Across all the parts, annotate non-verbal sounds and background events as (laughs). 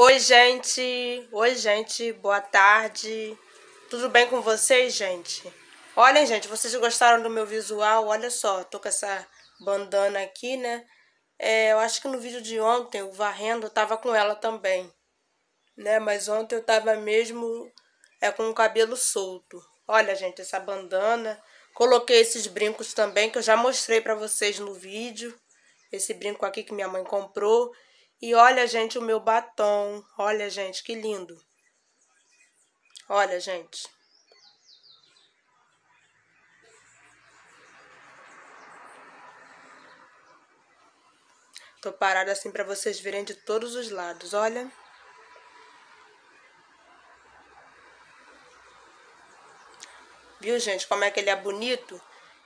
Oi, gente. Oi, gente. Boa tarde. Tudo bem com vocês, gente? Olhem, gente, vocês gostaram do meu visual? Olha só, tô com essa bandana aqui, né? É, eu acho que no vídeo de ontem, o varrendo, eu tava com ela também. Né? Mas ontem eu tava mesmo é, com o cabelo solto. Olha, gente, essa bandana. Coloquei esses brincos também, que eu já mostrei pra vocês no vídeo. Esse brinco aqui que minha mãe comprou. E olha, gente, o meu batom. Olha, gente, que lindo. Olha, gente. Tô parada assim para vocês verem de todos os lados, olha. Viu, gente, como é que ele é bonito?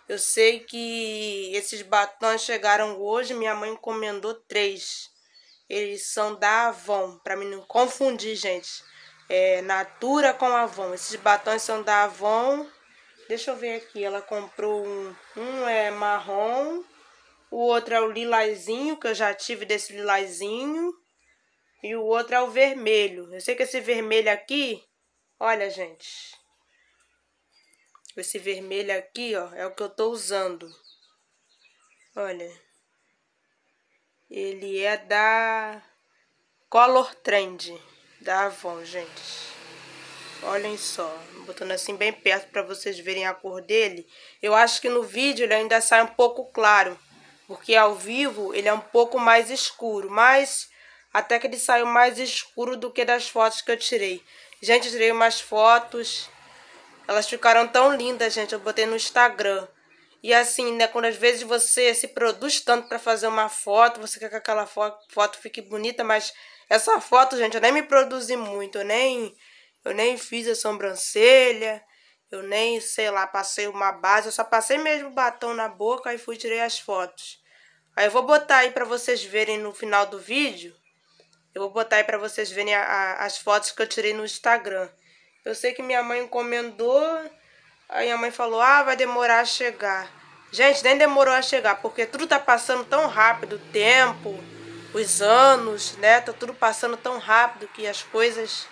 Eu sei que esses batons chegaram hoje, minha mãe encomendou três eles são da Avon, para mim não confundir, gente. É Natura com Avon. Esses batons são da Avon. Deixa eu ver aqui, ela comprou um, um é marrom, o outro é o lilazinho, que eu já tive desse lilazinho, e o outro é o vermelho. Eu sei que esse vermelho aqui, olha, gente. Esse vermelho aqui, ó, é o que eu tô usando. Olha. Ele é da Color Trend da Avon, gente. Olhem só, botando assim bem perto para vocês verem a cor dele. Eu acho que no vídeo ele ainda sai um pouco claro, porque ao vivo ele é um pouco mais escuro, mas até que ele saiu mais escuro do que das fotos que eu tirei. Gente, eu tirei umas fotos, elas ficaram tão lindas, gente, eu botei no Instagram. E assim, né, quando às vezes você se produz tanto para fazer uma foto, você quer que aquela fo foto fique bonita, mas essa foto, gente, eu nem me produzi muito, eu nem eu nem fiz a sobrancelha, eu nem, sei lá, passei uma base, eu só passei mesmo batom na boca e fui tirei as fotos. Aí eu vou botar aí para vocês verem no final do vídeo. Eu vou botar aí para vocês verem a, a, as fotos que eu tirei no Instagram. Eu sei que minha mãe encomendou Aí a mãe falou, ah, vai demorar a chegar. Gente, nem demorou a chegar, porque tudo tá passando tão rápido, o tempo, os anos, né? Tá tudo passando tão rápido que as coisas...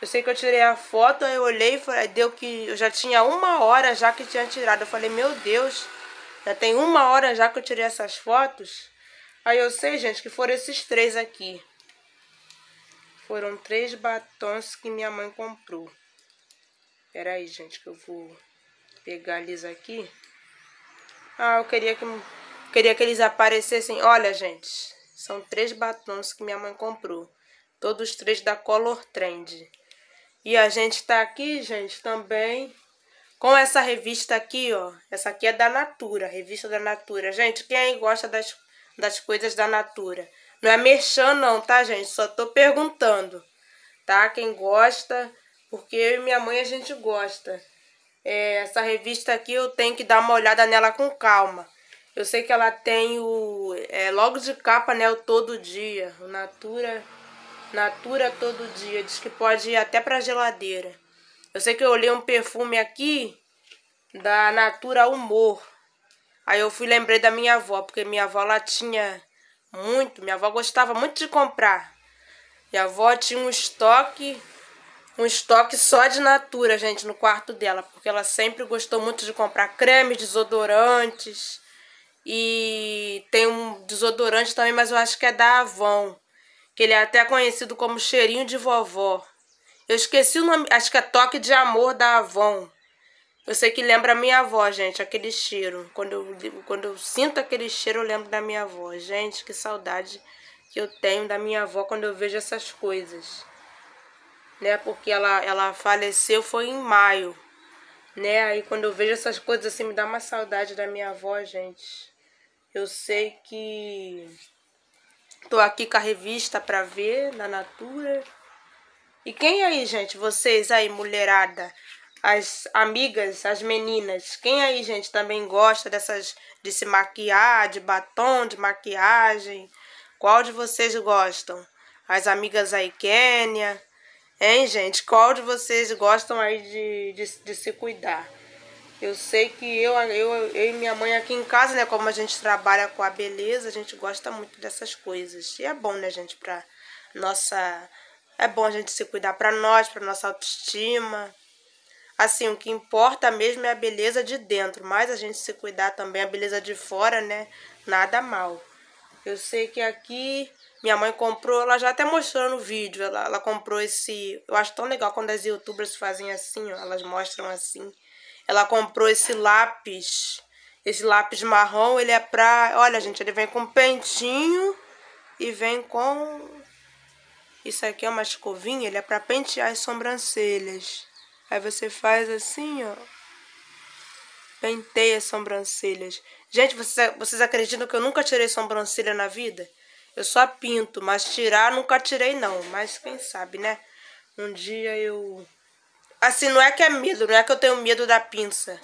Eu sei que eu tirei a foto, aí eu olhei e deu que eu já tinha uma hora já que tinha tirado. Eu falei, meu Deus, já tem uma hora já que eu tirei essas fotos. Aí eu sei, gente, que foram esses três aqui. Foram três batons que minha mãe comprou. Pera aí, gente, que eu vou pegar eles aqui. Ah, eu queria que, queria que eles aparecessem. Olha, gente, são três batons que minha mãe comprou. Todos três da Color Trend. E a gente tá aqui, gente, também com essa revista aqui, ó. Essa aqui é da Natura, revista da Natura. Gente, quem aí gosta das, das coisas da Natura? Não é merchan não, tá, gente? Só tô perguntando, tá? Quem gosta porque eu e minha mãe a gente gosta. É, essa revista aqui eu tenho que dar uma olhada nela com calma. Eu sei que ela tem o é, logo de capa, né, o Todo Dia, o Natura, Natura Todo Dia, diz que pode ir até pra geladeira. Eu sei que eu olhei um perfume aqui da Natura Humor. Aí eu fui lembrei da minha avó, porque minha avó ela tinha muito, minha avó gostava muito de comprar. Minha avó tinha um estoque um estoque só de natura, gente, no quarto dela, porque ela sempre gostou muito de comprar cremes, desodorantes. E tem um desodorante também, mas eu acho que é da Avon, que ele é até conhecido como cheirinho de vovó. Eu esqueci o nome, acho que é Toque de Amor da Avon. Eu sei que lembra a minha avó, gente, aquele cheiro. Quando eu, quando eu sinto aquele cheiro, eu lembro da minha avó. Gente, que saudade que eu tenho da minha avó quando eu vejo essas coisas né? Porque ela, ela faleceu foi em maio, né? Aí quando eu vejo essas coisas assim, me dá uma saudade da minha avó, gente. Eu sei que tô aqui com a revista pra ver, na Natura. E quem aí, gente? Vocês aí, mulherada, as amigas, as meninas. Quem aí, gente, também gosta dessas de se maquiar, de batom, de maquiagem? Qual de vocês gostam? As amigas aí, Kênia, Hein, gente? Qual de vocês gostam aí de, de, de se cuidar? Eu sei que eu, eu, eu e minha mãe aqui em casa, né? Como a gente trabalha com a beleza, a gente gosta muito dessas coisas. E é bom, né, gente, pra nossa. É bom a gente se cuidar pra nós, pra nossa autoestima. Assim, o que importa mesmo é a beleza de dentro, mas a gente se cuidar também, a beleza de fora, né? Nada mal. Eu sei que aqui minha mãe comprou, ela já até mostrou no vídeo. Ela, ela comprou esse. Eu acho tão legal quando as youtubers fazem assim, ó. Elas mostram assim. Ela comprou esse lápis. Esse lápis marrom, ele é pra. Olha, gente, ele vem com pentinho e vem com. Isso aqui é uma escovinha, ele é pra pentear as sobrancelhas. Aí você faz assim, ó. Penteia as sobrancelhas. Gente, vocês, vocês acreditam que eu nunca tirei sobrancelha na vida? Eu só pinto, mas tirar nunca tirei não. Mas quem sabe, né? Um dia eu... Assim, não é que é medo, não é que eu tenho medo da pinça.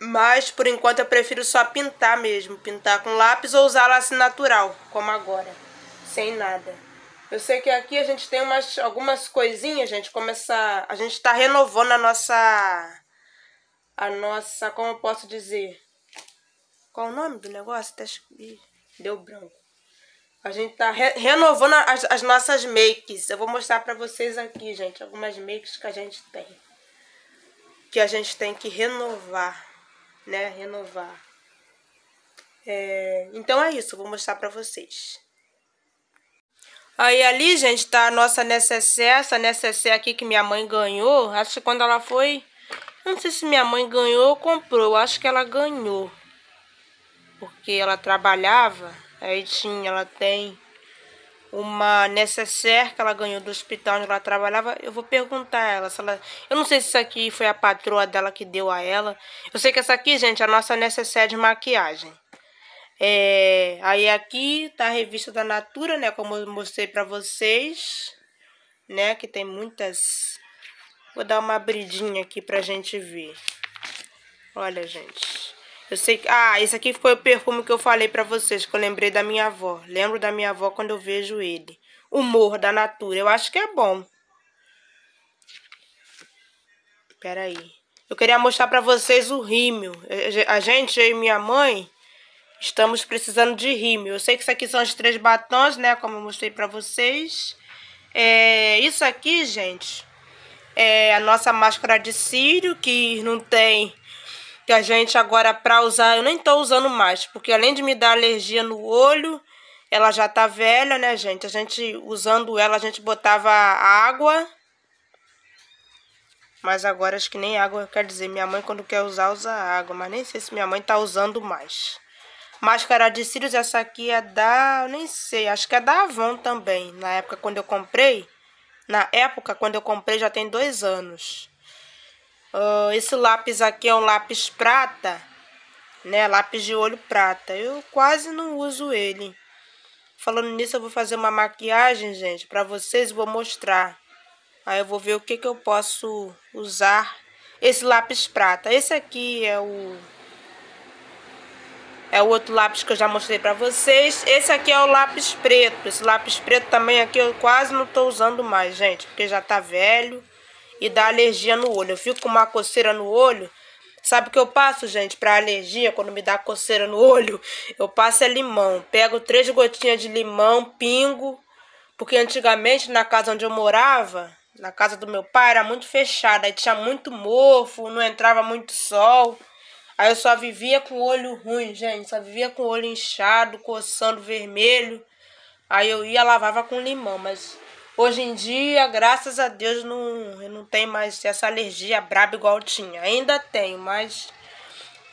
Mas, por enquanto, eu prefiro só pintar mesmo. Pintar com lápis ou usar lápis natural, como agora. Sem nada. Eu sei que aqui a gente tem umas, algumas coisinhas, gente. Começa... A gente tá renovando a nossa... A nossa... Como eu posso dizer? Qual o nome do negócio? Até Deu branco. A gente tá re renovando as, as, nossas makes. Eu vou mostrar pra vocês aqui, gente. Algumas makes que a gente tem. Que a gente tem que renovar. Né? Renovar. É... Então é isso. Vou mostrar pra vocês. Aí ali, gente, tá a nossa necessaire. Essa necessaire aqui que minha mãe ganhou. Acho que quando ela foi... não sei se minha mãe ganhou ou comprou. acho que ela ganhou porque ela trabalhava, aí sim, ela tem uma necessaire que ela ganhou do hospital onde ela trabalhava. Eu vou perguntar a ela, se ela. Eu não sei se isso aqui foi a patroa dela que deu a ela. Eu sei que essa aqui, gente, é a nossa necessaire de maquiagem. É, aí aqui tá a revista da Natura, né? Como eu mostrei pra vocês, né? Que tem muitas. Vou dar uma abridinha aqui pra gente ver. Olha, gente. Eu sei que. Ah, esse aqui foi o perfume que eu falei pra vocês, que eu lembrei da minha avó. Lembro da minha avó quando eu vejo ele. Humor da Natura. Eu acho que é bom. Pera aí. Eu queria mostrar pra vocês o rímel. É, é, a gente, eu e minha mãe, estamos precisando de rímel. Eu sei que isso aqui são os três batons, né? Como eu mostrei pra vocês. É, isso aqui, gente, é a nossa máscara de círio, que não tem que a gente agora para usar, eu nem tô usando mais, porque além de me dar alergia no olho, ela já tá velha, né, gente? A gente usando ela, a gente botava água. Mas agora acho que nem água, quer dizer, minha mãe quando quer usar, usa água, mas nem sei se minha mãe tá usando mais. Máscara de cílios, essa aqui é da, nem sei, acho que é da Avon também. Na época quando eu comprei, na época quando eu comprei já tem dois anos. Uh, esse lápis aqui é um lápis prata, né? Lápis de olho prata. Eu quase não uso ele. Falando nisso, eu vou fazer uma maquiagem, gente, para vocês. Vou mostrar. Aí eu vou ver o que, que eu posso usar esse lápis prata. Esse aqui é o... É o outro lápis que eu já mostrei para vocês. Esse aqui é o lápis preto. Esse lápis preto também aqui eu quase não estou usando mais, gente. Porque já tá velho e dá alergia no olho. Eu fico com uma coceira no olho. Sabe o que eu passo, gente, para alergia, quando me dá coceira no olho? Eu passo é limão. Pego três gotinhas de limão, pingo. Porque antigamente, na casa onde eu morava, na casa do meu pai, era muito fechada. Aí tinha muito mofo, não entrava muito sol. Aí eu só vivia com o olho ruim, gente. Só vivia com o olho inchado, coçando vermelho. Aí eu ia lavava com limão, mas Hoje em dia, graças a Deus, não, não tem mais essa alergia braba igual tinha. Ainda tenho, mas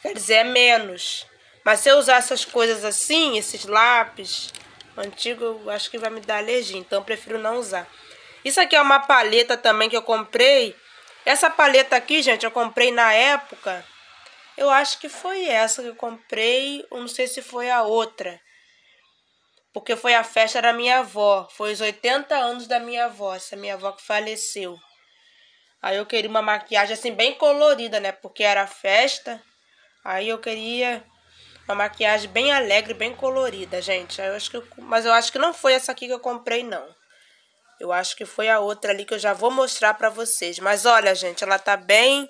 quer dizer, é menos. Mas se eu usar essas coisas assim, esses lápis antigo, eu acho que vai me dar alergia, então eu prefiro não usar. Isso aqui é uma paleta também que eu comprei. Essa paleta aqui, gente, eu comprei na época. Eu acho que foi essa que eu comprei, eu não sei se foi a outra. Porque foi a festa da minha avó. Foi os 80 anos da minha avó. Essa minha avó que faleceu. Aí eu queria uma maquiagem assim bem colorida, né? Porque era festa. Aí eu queria uma maquiagem bem alegre, bem colorida, gente. Aí eu acho que eu... mas eu acho que não foi essa aqui que eu comprei não. Eu acho que foi a outra ali que eu já vou mostrar pra vocês. Mas olha, gente, ela tá bem...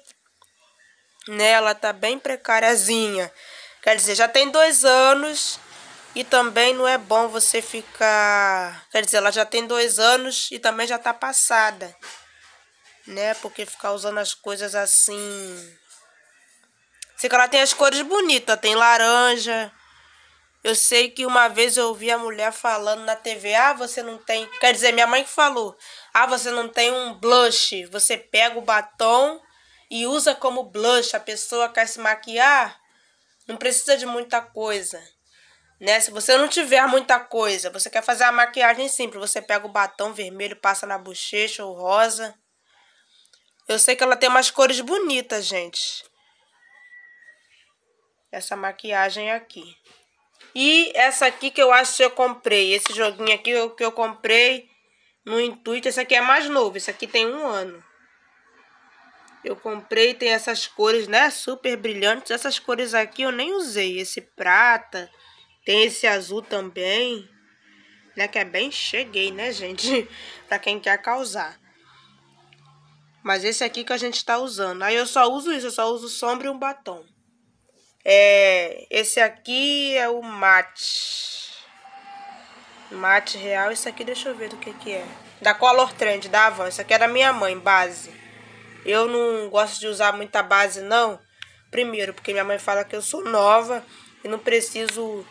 Né? Ela tá bem precariazinha. Quer dizer, já tem dois anos e também não é bom você ficar. Quer dizer, ela já tem dois anos e também já tá passada. Né? Porque ficar usando as coisas assim. Sei que ela tem as cores bonitas, tem laranja. Eu sei que uma vez eu ouvi a mulher falando na TV: ah, você não tem. Quer dizer, minha mãe que falou: ah, você não tem um blush. Você pega o batom e usa como blush. A pessoa quer se maquiar, não precisa de muita coisa. Né? Se você não tiver muita coisa, você quer fazer a maquiagem simples, você pega o batom vermelho, passa na bochecha ou rosa. Eu sei que ela tem umas cores bonitas, gente. Essa maquiagem aqui. E essa aqui que eu acho que eu comprei. Esse joguinho aqui que eu comprei no intuito. Esse aqui é mais novo. Esse aqui tem um ano. Eu comprei, tem essas cores, né? Super brilhantes. Essas cores aqui eu nem usei. Esse prata... Tem esse azul também, né? Que é bem cheguei, né, gente? (laughs) pra quem quer causar. Mas esse aqui que a gente tá usando. Aí eu só uso isso, eu só uso sombra e um batom. É, esse aqui é o mate. Mate real. Isso aqui, deixa eu ver do que que é. Da Color Trend, da Avon. Isso aqui é da minha mãe, base. Eu não gosto de usar muita base, não. Primeiro, porque minha mãe fala que eu sou nova e não preciso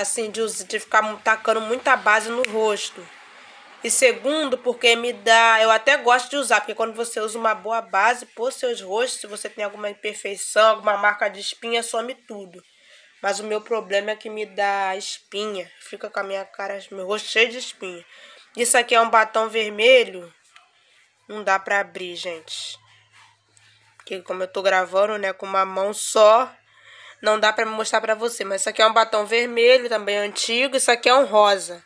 assim, de, de ficar tacando muita base no rosto. E segundo, porque me dá. Eu até gosto de usar, porque quando você usa uma boa base por seus rostos, se você tem alguma imperfeição, alguma marca de espinha, some tudo. Mas o meu problema é que me dá espinha. Fica com a minha cara, meu rosto cheio de espinha. Isso aqui é um batom vermelho. Não dá pra abrir, gente. Porque como eu tô gravando, né, com uma mão só, não dá para mostrar para você, mas isso aqui é um batom vermelho, também antigo, isso aqui é um rosa.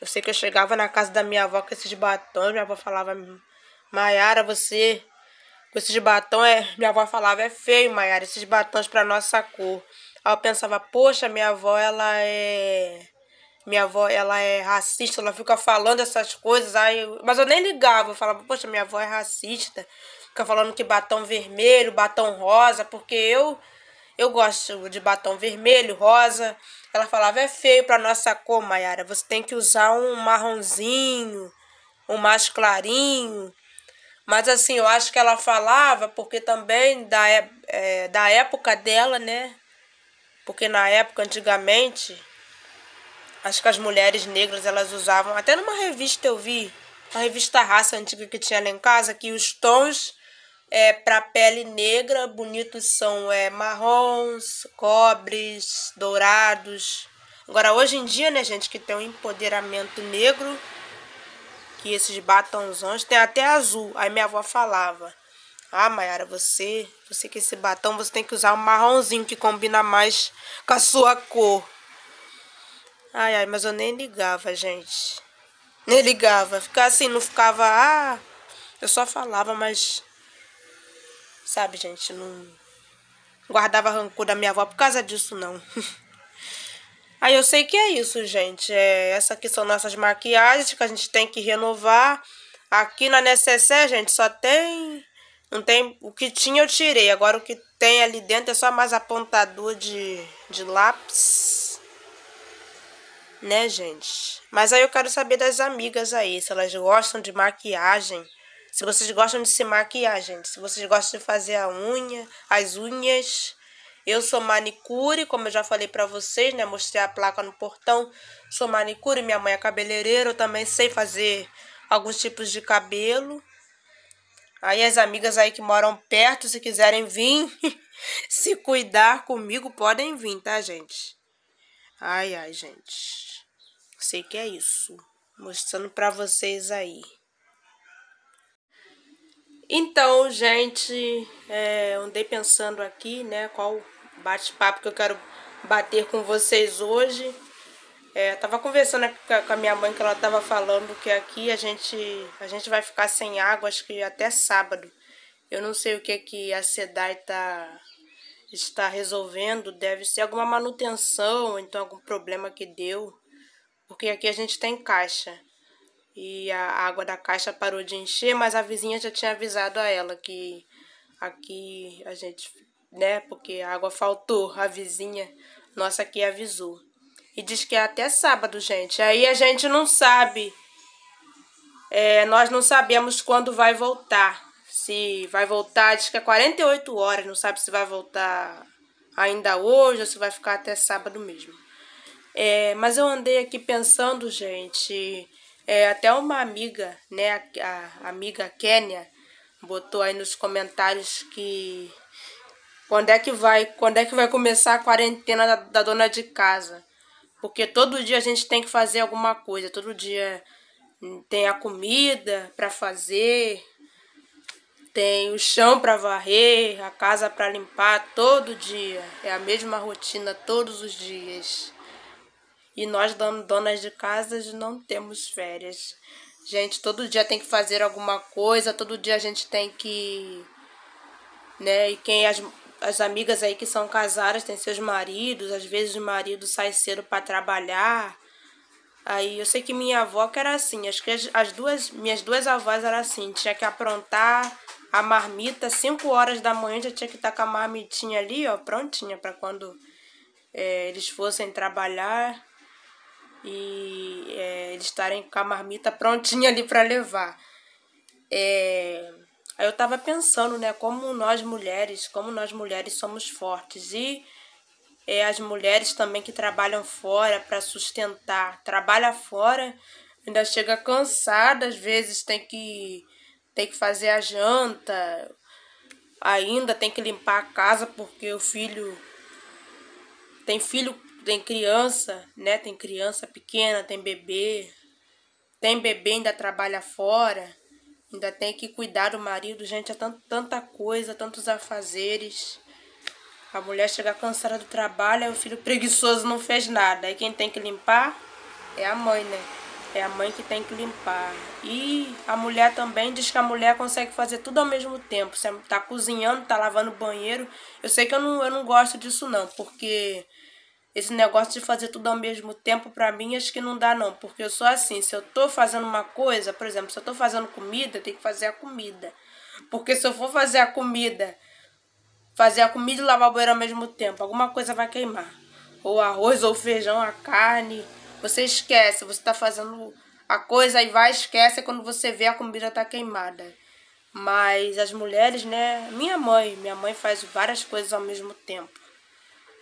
Eu sei que eu chegava na casa da minha avó com esses batons, minha avó falava, Maiara, você com esses batons, é... minha avó falava, é feio, Maiara, esses batons pra nossa cor. Aí eu pensava, poxa, minha avó, ela é... Minha avó, ela é racista, ela fica falando essas coisas, aí... Mas eu nem ligava, eu falava, poxa, minha avó é racista fica falando que batom vermelho, batom rosa, porque eu eu gosto de batom vermelho, rosa. Ela falava, é feio para nossa cor, Mayara. Você tem que usar um marronzinho, um mais clarinho. Mas assim, eu acho que ela falava porque também da, é, é, da época dela, né? Porque na época, antigamente, acho que as mulheres negras elas usavam. Até numa revista eu vi, uma revista raça antiga que tinha lá em casa, que os tons é, para pele negra, bonitos são é, marrons, cobres, dourados. Agora, hoje em dia, né, gente, que tem um empoderamento negro, que esses batonzões, tem até azul. Aí minha avó falava, ah, Mayara, você, você que esse batom, você tem que usar um marronzinho que combina mais com a sua cor. Ai, ai, mas eu nem ligava, gente. Nem ligava. Ficava assim, não ficava, ah... Eu só falava, mas Sabe, gente, não guardava rancor da minha avó por causa disso, não. (laughs) Aí eu sei que é isso, gente. É, essa aqui são nossas maquiagens que a gente tem que renovar. Aqui na necessaire, gente, só tem... Não tem... O que tinha eu tirei. Agora o que tem ali dentro é só mais apontador de, de lápis. Né, gente? Mas aí eu quero saber das amigas aí, se elas gostam de maquiagem. Se vocês gostam de se maquiar, gente, se vocês gostam de fazer a unha, as unhas, eu sou manicure, como eu já falei para vocês, né? Mostrei a placa no portão. Sou manicure, minha mãe é cabeleireira, eu também sei fazer alguns tipos de cabelo. Aí as amigas aí que moram perto, se quiserem vir (laughs) se cuidar comigo, podem vir, tá, gente? Ai, ai, gente. Sei que é isso. Mostrando pra vocês aí. Então, gente, é, andei pensando aqui, né, qual bate-papo que eu quero bater com vocês hoje. É, tava conversando com a minha mãe que ela tava falando que aqui a gente, a gente vai ficar sem água, acho que até sábado. Eu não sei o que que a SEDAI tá, está resolvendo, deve ser alguma manutenção, então algum problema que deu, porque aqui a gente tem caixa e a água da caixa parou de encher, mas a vizinha já tinha avisado a ela que aqui a gente, né, porque a água faltou, a vizinha nossa aqui avisou. E diz que é até sábado, gente. Aí a gente não sabe. É, nós não sabemos quando vai voltar. Se vai voltar, diz que é 48 horas, não sabe se vai voltar ainda hoje ou se vai ficar até sábado mesmo. É, mas eu andei aqui pensando, gente, é, até uma amiga, né, a, a amiga Kênia, botou aí nos comentários que quando é que vai, quando é que vai começar a quarentena da, da dona de casa? Porque todo dia a gente tem que fazer alguma coisa, todo dia tem a comida para fazer, tem o chão para varrer, a casa para limpar todo dia. É a mesma rotina todos os dias. E nós, donas de casas, não temos férias. Gente, todo dia tem que fazer alguma coisa, todo dia a gente tem que. Né? E quem as, as amigas aí que são casadas têm seus maridos, às vezes o marido sai cedo para trabalhar. Aí eu sei que minha avó que era assim, acho que as, as duas, minhas duas avós eram assim, tinha que aprontar a marmita, 5 horas da manhã já tinha que estar tá com a marmitinha ali, ó, prontinha para quando é, eles fossem trabalhar e é, eles estarem com a marmita prontinha ali para levar. É, aí eu estava pensando, né, como nós mulheres, como nós mulheres somos fortes e é, as mulheres também que trabalham fora para sustentar, trabalha fora, ainda chega cansada, às vezes tem que tem que fazer a janta, ainda tem que limpar a casa porque o filho tem filho tem criança, né? Tem criança pequena, tem bebê. Tem bebê, ainda trabalha fora. Ainda tem que cuidar do marido. Gente, é tanta coisa, tantos afazeres. A mulher chega cansada do trabalho, aí o filho preguiçoso não fez nada. Aí quem tem que limpar é a mãe, né? É a mãe que tem que limpar. E a mulher também diz que a mulher consegue fazer tudo ao mesmo tempo. Você tá cozinhando, tá lavando o banheiro. Eu sei que eu não, eu não gosto disso não, porque esse negócio de fazer tudo ao mesmo tempo, pra mim, acho que não dá, não. Porque eu sou assim, se eu tô fazendo uma coisa, por exemplo, se eu tô fazendo comida, tem que fazer a comida. Porque se eu for fazer a comida, fazer a comida e lavar o banheiro ao mesmo tempo, alguma coisa vai queimar. Ou arroz, ou feijão, a carne. Você esquece, você tá fazendo a coisa e vai esquece quando você vê a comida tá queimada. Mas as mulheres, né? Minha mãe, minha mãe faz várias coisas ao mesmo tempo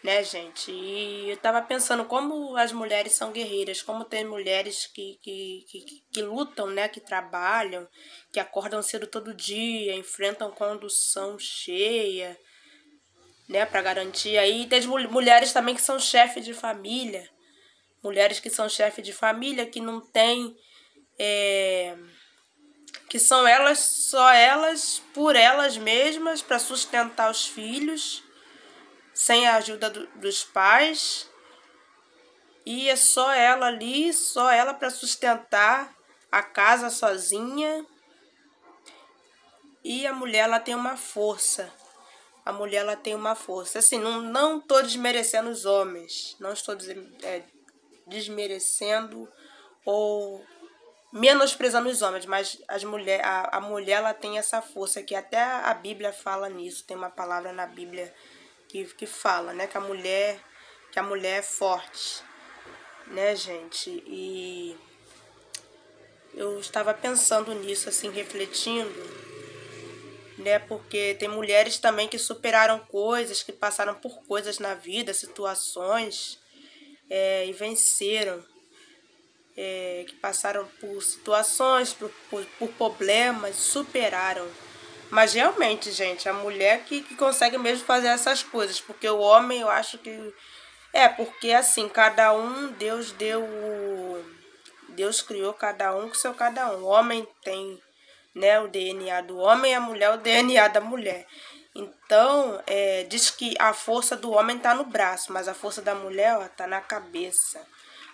né, gente? E eu tava pensando como as mulheres são guerreiras, como tem mulheres que, que, que, que lutam, né, que trabalham, que acordam cedo todo dia, enfrentam condução cheia, né, para garantir. Aí tem mulheres também que são chefe de família, mulheres que são chefe de família, que não tem. É, que são elas, só elas, por elas mesmas, para sustentar os filhos sem a ajuda do, dos pais. E é só ela ali, só ela para sustentar a casa sozinha. E a mulher ela tem uma força. A mulher ela tem uma força. Assim, não, não tô desmerecendo os homens. Não estou é, desmerecendo ou menosprezando os homens, mas as mulher, a, a mulher ela tem essa força que até a Bíblia fala nisso, tem uma palavra na Bíblia que, que fala, né, que a mulher, que a mulher é forte, né, gente? E eu estava pensando nisso, assim, refletindo, né? Porque tem mulheres também que superaram coisas, que passaram por coisas na vida, situações, é, e venceram. É, que passaram por situações, por, por, por problemas, superaram. Mas realmente, gente, a mulher que, que consegue mesmo fazer essas coisas, porque o homem eu acho que. É, porque assim, cada um, Deus deu. Deus criou cada um com seu cada um. O homem tem né, o DNA do homem e a mulher o DNA da mulher. Então, é, diz que a força do homem está no braço, mas a força da mulher está na cabeça.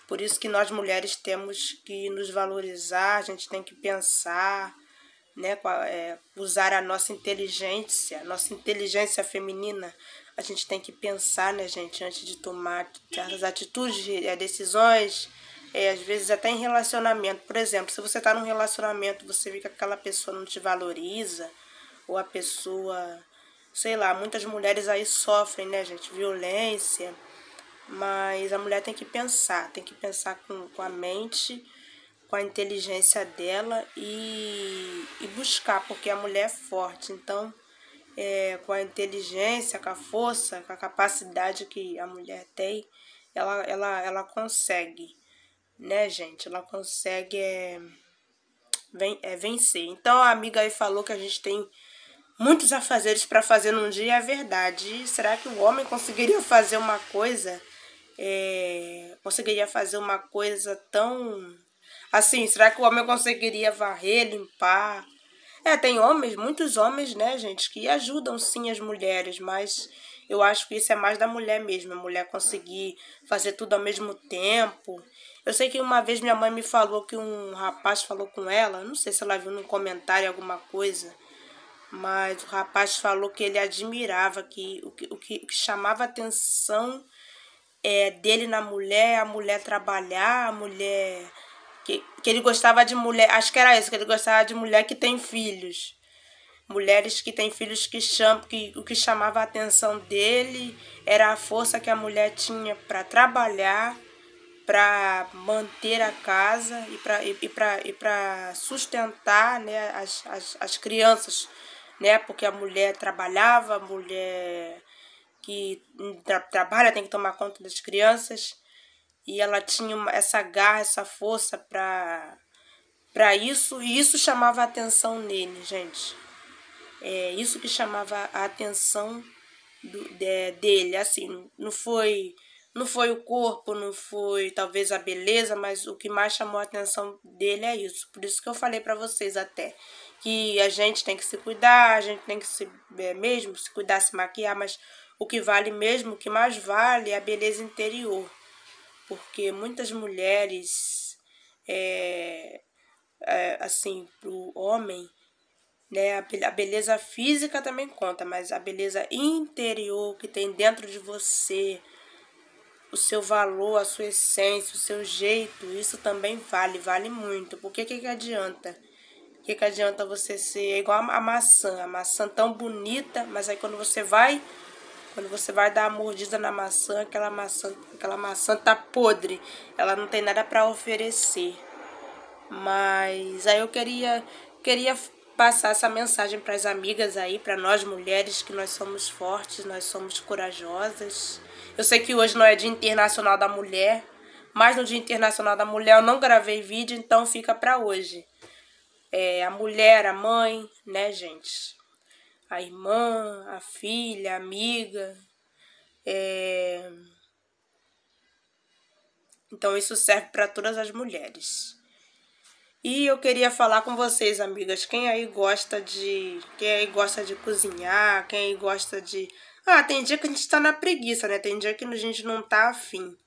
Por isso que nós mulheres temos que nos valorizar, a gente tem que pensar né, é, usar a nossa inteligência, a nossa inteligência feminina. A gente tem que pensar, né, gente, antes de tomar certas atitudes, é, decisões, é, às vezes até em relacionamento. Por exemplo, se você está num relacionamento, você vê que aquela pessoa não te valoriza, ou a pessoa, sei lá, muitas mulheres aí sofrem, né, gente, violência. Mas a mulher tem que pensar, tem que pensar com, com a mente com a inteligência dela e, e buscar, porque a mulher é forte. Então, é, com a inteligência, com a força, com a capacidade que a mulher tem, ela, ela, ela consegue, né, gente? Ela consegue é, ven é, vencer. Então, a amiga aí falou que a gente tem muitos afazeres para fazer num dia, é verdade. E será que o homem conseguiria fazer uma coisa? É, conseguiria fazer uma coisa tão Assim, será que o homem conseguiria varrer, limpar? É, tem homens, muitos homens, né, gente, que ajudam sim as mulheres, mas eu acho que isso é mais da mulher mesmo, a mulher conseguir fazer tudo ao mesmo tempo. Eu sei que uma vez minha mãe me falou que um rapaz falou com ela, não sei se ela viu num comentário alguma coisa, mas o rapaz falou que ele admirava, que o que, o que, o que chamava atenção é, dele na mulher, a mulher trabalhar, a mulher que, que ele gostava de mulher. Acho que era isso, que ele gostava de mulher que tem filhos. Mulheres que têm filhos que chamam. Que, o que chamava a atenção dele era a força que a mulher tinha para trabalhar, para manter a casa e para e, e e sustentar né, as, as, as crianças. Né, porque a mulher trabalhava, a mulher que tra trabalha tem que tomar conta das crianças e ela tinha essa garra, essa força para para isso e isso chamava a atenção nele, gente. É isso que chamava a atenção do, de, dele, assim, não foi não foi o corpo, não foi talvez a beleza, mas o que mais chamou a atenção dele é isso. Por isso que eu falei para vocês até que a gente tem que se cuidar, a gente tem que se é, mesmo se cuidar, se maquiar, mas o que vale mesmo, o que mais vale é a beleza interior porque muitas mulheres, é, é, assim, para o homem, né, a beleza física também conta, mas a beleza interior que tem dentro de você, o seu valor, a sua essência, o seu jeito, isso também vale, vale muito. Porque o que, que adianta? O que, que adianta você ser igual a maçã, a maçã tão bonita, mas aí quando você vai quando você vai dar a mordida na maçã, aquela maçã, aquela maçã tá podre. Ela não tem nada para oferecer. Mas aí eu queria queria passar essa mensagem para as amigas aí, para nós mulheres que nós somos fortes, nós somos corajosas. Eu sei que hoje não é Dia Internacional da Mulher, mas no Dia Internacional da Mulher eu não gravei vídeo, então fica para hoje. É, a mulher, a mãe, né, gente? a irmã, a filha, a amiga. É... Então isso serve para todas as mulheres. E eu queria falar com vocês, amigas, quem aí gosta de, quem aí gosta de cozinhar, quem aí gosta de, ah, tem dia que a gente está na preguiça, né? Tem dia que a gente não tá afim.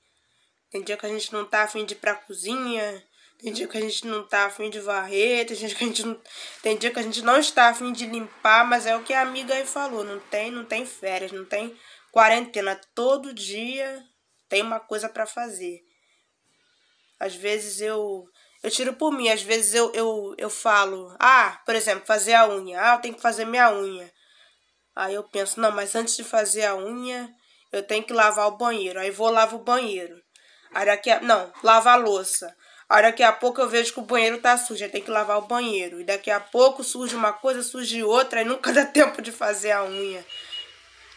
Tem dia que a gente não tá afim de ir pra cozinha, tem dia que a gente não tá afim de varrer, tem dia que a gente não, tem dia que a gente não está afim de limpar, mas é o que a amiga aí falou, não tem, não tem férias, não tem quarentena, todo dia tem uma coisa para fazer. Às vezes eu eu tiro por mim, às vezes eu, eu, eu falo, ah, por exemplo, fazer a unha, ah, eu tenho que fazer minha unha. Aí eu penso, não, mas antes de fazer a unha, eu tenho que lavar o banheiro. Aí vou lavar o banheiro. Aí daqui a... Não, lavar a louça. Aí daqui a pouco eu vejo que o banheiro tá sujo, aí tem que lavar o banheiro. E daqui a pouco surge uma coisa, surge outra, e nunca (laughs) dá tempo de fazer a unha.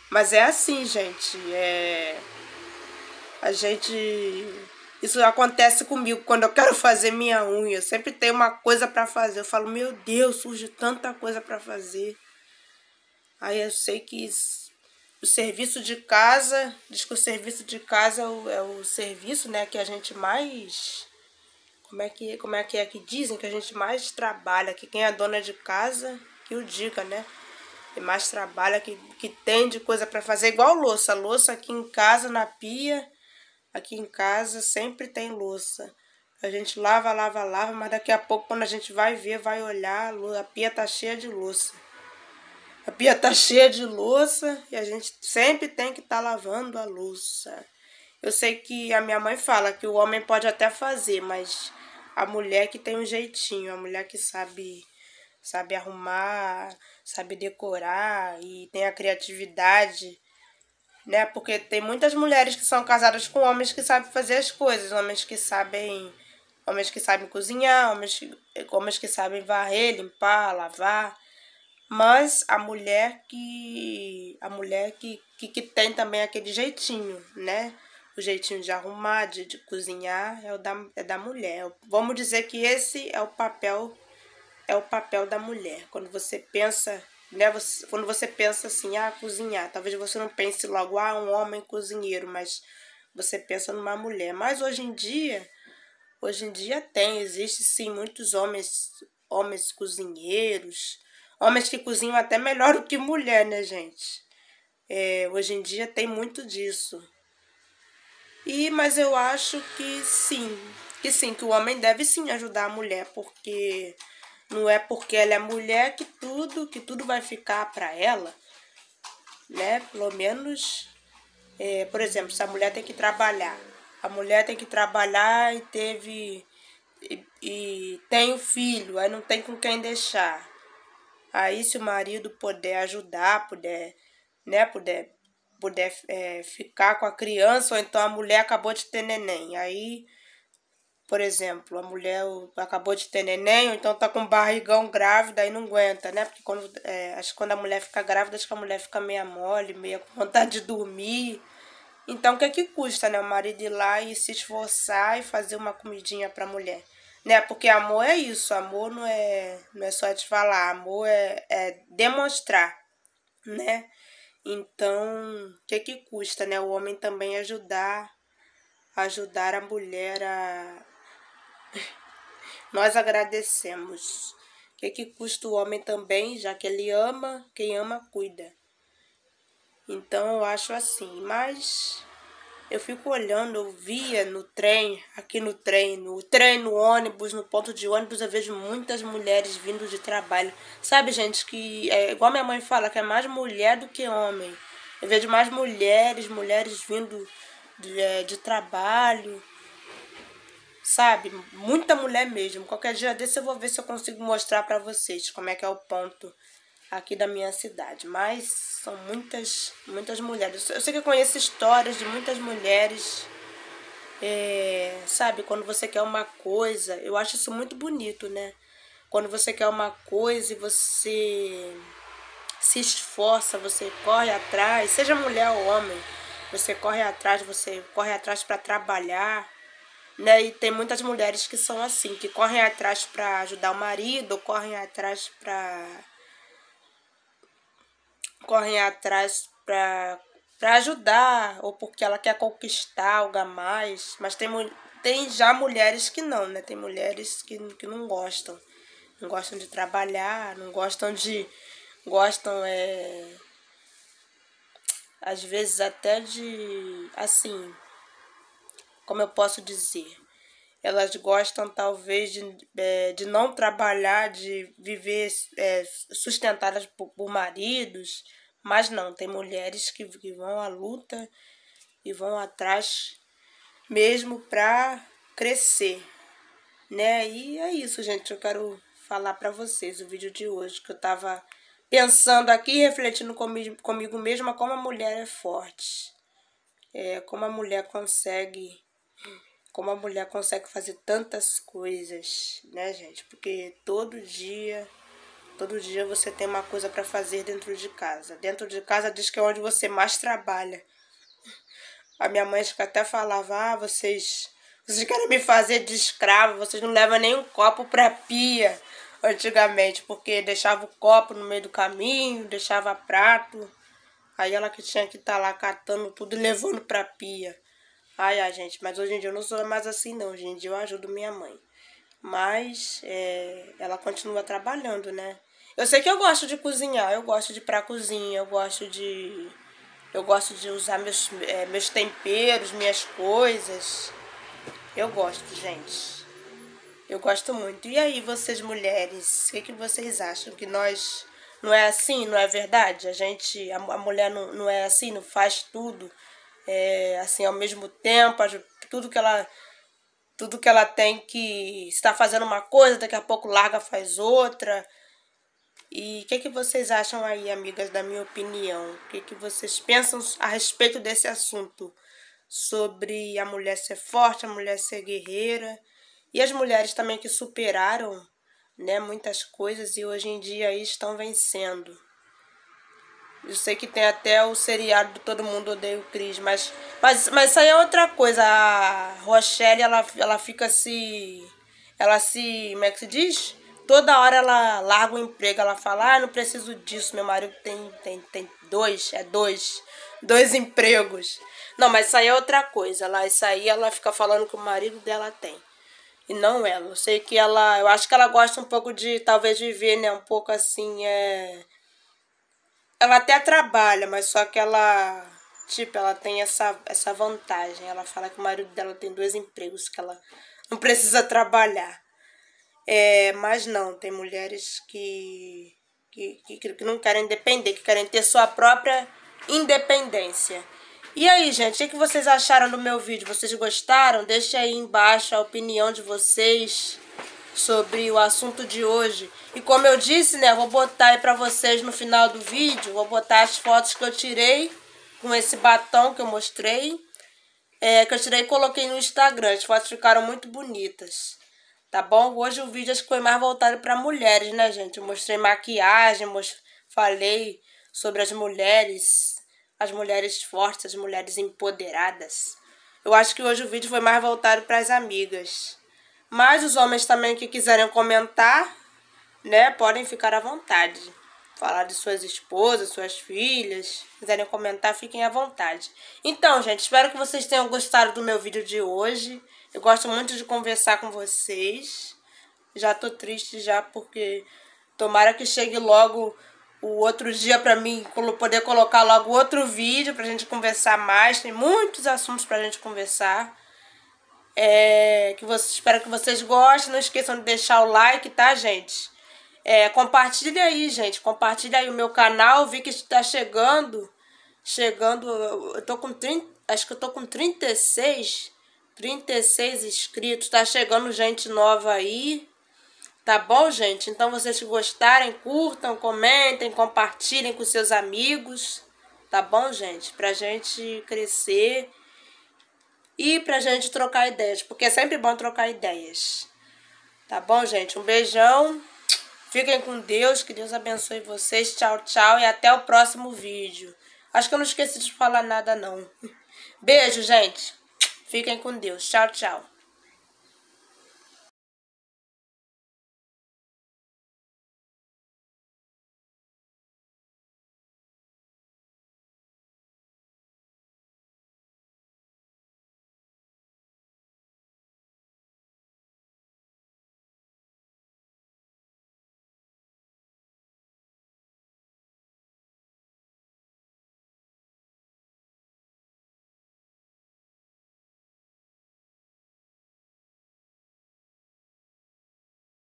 Mas é assim, gente. É... A gente. Isso acontece comigo quando eu quero (laughs) fazer minha unha. Sempre tem uma coisa para fazer. Eu falo, meu Deus, surge tanta coisa para fazer. Aí eu sei que o serviço de casa, diz que o serviço de casa é o, é o serviço né, que a gente mais como é, que, como é que é que dizem que a gente mais trabalha, que quem é dona de casa, que o diga, né? E mais trabalha, que, que tem de coisa para fazer, igual louça. Louça aqui em casa, na pia, aqui em casa sempre tem louça. A gente lava, lava, lava, mas daqui a pouco, quando a gente vai ver, vai olhar, a pia tá cheia de louça. A pia tá (laughs) cheia de louça e a gente sempre tem que estar tá lavando a louça. Eu sei que a minha mãe fala que o homem pode até fazer, mas a mulher que tem um jeitinho, a mulher que sabe sabe arrumar, sabe decorar e tem a criatividade, né? Porque tem muitas mulheres que são casadas com homens que sabem fazer as coisas, homens que sabem, homens que sabem cozinhar, homens, homens que sabem varrer, limpar, lavar. Mas a mulher que a mulher que, que, que tem também aquele jeitinho, né? o jeitinho de arrumar, de, de cozinhar, é o da, é da mulher. Vamos dizer que esse é o papel é o papel da mulher. Quando você pensa, né, você, quando você pensa assim, ah, cozinhar, talvez você não pense logo, ah, um homem cozinheiro, mas você pensa numa mulher. Mas hoje em dia, hoje em dia tem, existe sim muitos homens, homens cozinheiros, homens que cozinham até melhor do que mulher, né, gente? É, hoje em dia tem muito disso. E mas eu acho que sim, que sim, que o homem deve sim ajudar a mulher, porque não é porque ela é mulher que tudo, que tudo vai ficar para ela, né? Pelo menos, é, por exemplo, se a mulher tem que trabalhar, a mulher tem que trabalhar e teve e, e tem o um filho, aí não tem com quem deixar. Aí se o marido puder ajudar, puder, né, puder puder é, ficar com a criança, ou então a mulher acabou de ter neném. Aí, por exemplo, a mulher acabou de ter neném, ou então tá com barrigão grávida aí não aguenta, né? Porque quando, é, acho que quando a mulher fica grávida, acho que a mulher fica meia mole, meia com vontade de dormir. Então, o que é que custa, né? O marido ir lá e se esforçar e fazer uma comidinha pra mulher né? Porque amor é isso, amor não é, não é só te falar, amor é, é demonstrar, né? Então, o que é que custa, né? O homem também ajudar, ajudar a mulher a. (laughs) Nós agradecemos. O que é que custa o homem também, já que ele ama, quem ama cuida. Então eu acho assim, mas eu fico olhando, eu via no trem, aqui no trem, no trem, no ônibus, no ponto de ônibus, eu vejo muitas mulheres vindo de trabalho. Sabe, gente, que é igual minha mãe fala, que é mais mulher do que homem. Eu vejo mais mulheres, mulheres vindo de, é, de trabalho. Sabe? Muita mulher mesmo. Qualquer dia desse eu vou ver se eu consigo mostrar para vocês como é que é o ponto aqui da minha cidade, mas são muitas, muitas mulheres. Eu sei que eu conheço histórias de muitas mulheres, é, sabe, quando você quer uma coisa, eu acho isso muito bonito, né? Quando você quer uma coisa e você se esforça, você corre atrás, seja mulher ou homem, você corre atrás, você corre atrás para trabalhar, né? E tem muitas mulheres que são assim, que correm atrás para ajudar o marido, correm atrás para correm atrás para ajudar ou porque ela quer conquistar algo a mais, mas tem, tem já mulheres que não, né? Tem mulheres que, que não gostam. Não gostam de trabalhar, não gostam de. Gostam, é. Às vezes até de. Assim. Como eu posso dizer? elas gostam talvez de, é, de não trabalhar, de viver é, sustentadas por, por, maridos, mas não, tem mulheres que, que vão à luta e vão atrás mesmo para crescer, né? E é isso, gente, eu quero falar para vocês o vídeo de hoje que eu estava pensando aqui, refletindo comigo, comigo mesma como a mulher é forte. É, como a mulher consegue como a mulher consegue fazer tantas coisas, né, gente? Porque todo dia, todo dia você tem uma coisa para fazer dentro de casa. Dentro de casa diz que é onde você mais trabalha. A minha mãe até falava: "Ah, vocês, vocês querem me fazer de escravo, vocês não levam nem um copo para pia" antigamente, porque deixava o copo no meio do caminho, deixava prato. Aí ela que tinha que estar tá lá catando tudo e levando pra pia. Ai, ai, gente, mas hoje em dia eu não sou mais assim, não. Hoje em dia eu ajudo minha mãe. Mas é, ela continua trabalhando, né? Eu sei que eu gosto de cozinhar, eu gosto de ir pra cozinha, eu gosto de. Eu gosto de usar meus, é, meus temperos, minhas coisas. Eu gosto, gente. Eu gosto muito. E aí, vocês mulheres, o que, que vocês acham? Que nós não é assim, não é verdade? A gente, a, a mulher não, não é assim, não faz tudo é, assim, ao mesmo tempo, tudo que ela tudo que ela tem que está fazendo uma coisa, daqui a pouco larga faz outra. E o que, é que vocês acham aí, amigas, da minha opinião? O que, é que vocês pensam a respeito desse assunto? Sobre a mulher ser forte, a mulher ser guerreira. E as mulheres também que superaram né, muitas coisas e hoje em dia estão vencendo. Eu sei que tem até o seriado do Todo Mundo Odeia o Cris, mas, mas, mas isso aí é outra coisa. A Rochelle, ela, ela fica se. Ela se. Como é que se diz? Toda hora ela larga o emprego, ela fala, ah, não preciso disso, meu marido tem, tem, tem dois, é dois, dois empregos. Não, mas isso aí é outra coisa. Ela, isso aí ela fica falando que o marido dela tem. E não ela. Eu sei que ela. Eu acho que ela gosta um pouco de talvez viver, né? Um pouco assim, é ela até trabalha, mas só que ela. Tipo, ela tem essa, essa vantagem. Ela fala que o marido dela tem dois empregos, que ela não precisa trabalhar. É, mas não, tem mulheres que, que, que, que não querem depender, que querem ter sua própria independência. E aí, gente, o que vocês acharam do meu vídeo? Vocês gostaram? Deixe aí embaixo a opinião de vocês sobre o assunto de hoje. E como eu disse, né, vou botar aí pra vocês no final do vídeo, vou botar as fotos que eu tirei com esse batom que eu mostrei, é, que eu tirei e coloquei no Instagram. As fotos ficaram muito bonitas, tá bom? Hoje o vídeo acho que foi mais voltado pra mulheres, né, gente? Eu mostrei maquiagem, most... falei sobre as mulheres, as mulheres fortes, as mulheres empoderadas. Eu acho que hoje o vídeo foi mais voltado para as amigas. Mas os homens também que quiserem comentar, né, podem ficar à vontade. Falar de suas esposas, suas filhas, quiserem comentar, fiquem à vontade. Então, gente, espero que vocês tenham gostado do meu vídeo de hoje. Eu gosto muito de conversar com vocês. Já tô triste já porque tomara que chegue logo o outro dia para mim poder colocar logo outro vídeo pra gente conversar mais. Tem muitos assuntos pra gente conversar. É, que vocês espero que vocês gostem. Não esqueçam de deixar o like, tá, gente? É, compartilha aí, gente. Compartilha aí o meu canal. Vi que está chegando. Chegando. Eu tô com 30. Acho que eu tô com 36. 36 inscritos. Tá chegando gente nova aí. Tá bom, gente? Então, vocês que gostarem, curtam, comentem, compartilhem com seus amigos. Tá bom, gente? Pra gente crescer e pra gente trocar ideias, porque é sempre bom trocar ideias. Tá bom, gente? Um beijão. Fiquem com Deus, que Deus abençoe vocês. Tchau, tchau e até o próximo vídeo. Acho que eu não esqueci de falar nada, não. Beijo, gente. Fiquem com Deus. Tchau, tchau.